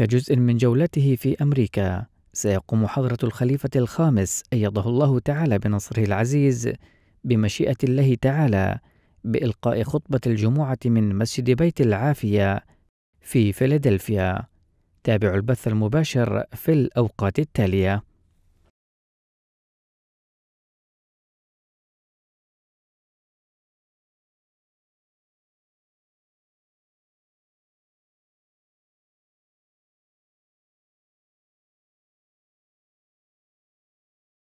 كجزء من جولته في أمريكا سيقوم حضرة الخليفة الخامس أيده الله تعالى بنصره العزيز بمشيئة الله تعالى بإلقاء خطبة الجمعة من مسجد بيت العافية في فيلادلفيا تابعوا البث المباشر في الأوقات التالية